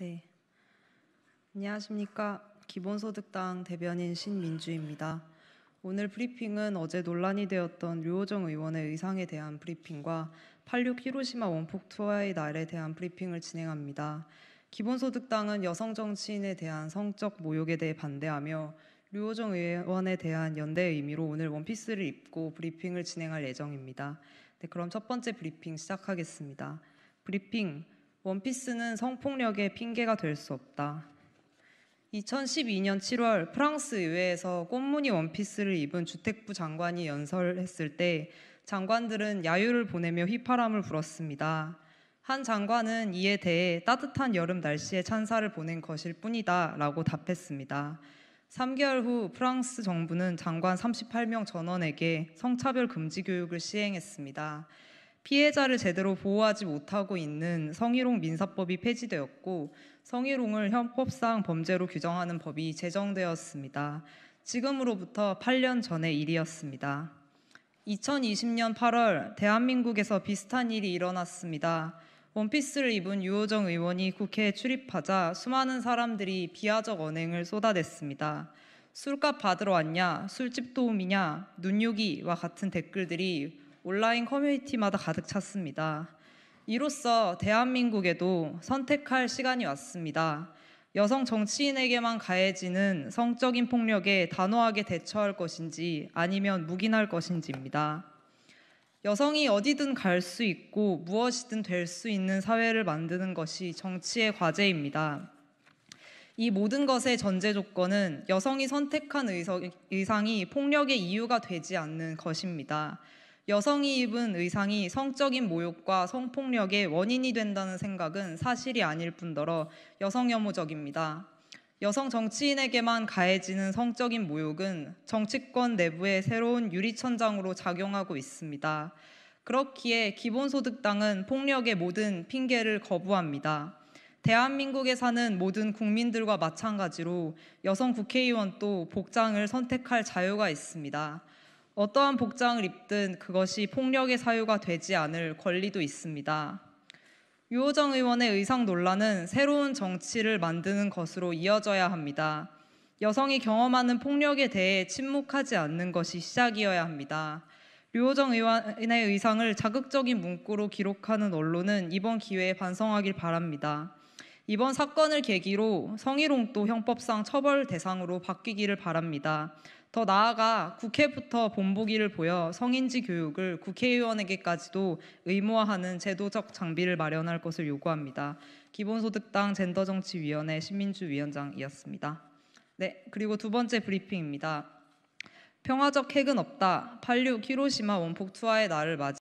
네. 안녕하십니까. 기본소득당 대변인 신민주입니다. 오늘 브리핑은 어제 논란이 되었던 류호정 의원의 의상에 대한 브리핑과 86 히로시마 원폭 투하의 날에 대한 브리핑을 진행합니다. 기본소득당은 여성 정치인에 대한 성적 모욕에 대해 반대하며 류호정 의원에 대한 연대의 의미로 오늘 원피스를 입고 브리핑을 진행할 예정입니다. 네, 그럼 첫 번째 브리핑 시작하겠습니다. 브리핑 원피스는 성폭력의 핑계가 될 수 없다. 2012년 7월 프랑스 의회에서 꽃무늬 원피스를 입은 주택부 장관이 연설했을 때 장관들은 야유를 보내며 휘파람을 불었습니다. 한 장관은 이에 대해 따뜻한 여름 날씨에 찬사를 보낸 것일 뿐이다 라고 답했습니다. 3개월 후 프랑스 정부는 장관 38명 전원에게 성차별 금지 교육을 시행했습니다. 피해자를 제대로 보호하지 못하고 있는 성희롱 민사법이 폐지되었고 성희롱을 형법상 범죄로 규정하는 법이 제정되었습니다. 지금으로부터 8년 전의 일이었습니다. 2020년 8월 대한민국에서 비슷한 일이 일어났습니다. 원피스를 입은 유호정 의원이 국회에 출입하자 수많은 사람들이 비하적 언행을 쏟아냈습니다. 술값 받으러 왔냐, 술집 도우미냐, 눈요기와 같은 댓글들이 온라인 커뮤니티마다 가득 찼습니다. 이로써 대한민국에도 선택할 시간이 왔습니다. 여성 정치인에게만 가해지는 성적인 폭력에 단호하게 대처할 것인지 아니면 묵인할 것인지입니다. 여성이 어디든 갈 수 있고 무엇이든 될 수 있는 사회를 만드는 것이 정치의 과제입니다. 이 모든 것의 전제 조건은 여성이 선택한 의상이 폭력의 이유가 되지 않는 것입니다. 여성이 입은 의상이 성적인 모욕과 성폭력의 원인이 된다는 생각은 사실이 아닐 뿐더러 여성혐오적입니다. 여성 정치인에게만 가해지는 성적인 모욕은 정치권 내부의 새로운 유리천장으로 작용하고 있습니다. 그렇기에 기본소득당은 폭력의 모든 핑계를 거부합니다. 대한민국에 사는 모든 국민들과 마찬가지로 여성 국회의원도 복장을 선택할 자유가 있습니다. 어떠한 복장을 입든 그것이 폭력의 사유가 되지 않을 권리도 있습니다. 유호정 의원의 의상 논란은 새로운 정치를 만드는 것으로 이어져야 합니다. 여성이 경험하는 폭력에 대해 침묵하지 않는 것이 시작이어야 합니다. 류호정 의원의 의상을 자극적인 문구로 기록하는 언론은 이번 기회에 반성하길 바랍니다. 이번 사건을 계기로 성희롱도 형법상 처벌 대상으로 바뀌기를 바랍니다. 더 나아가 국회부터 본보기를 보여 성인지 교육을 국회의원에게까지도 의무화하는 제도적 장비를 마련할 것을 요구합니다. 기본소득당 젠더정치위원회 신민주 위원장이었습니다. 네, 그리고 두 번째 브리핑입니다. 평화적 핵은 없다. 86 히로시마 원폭 투하의 날을 맞이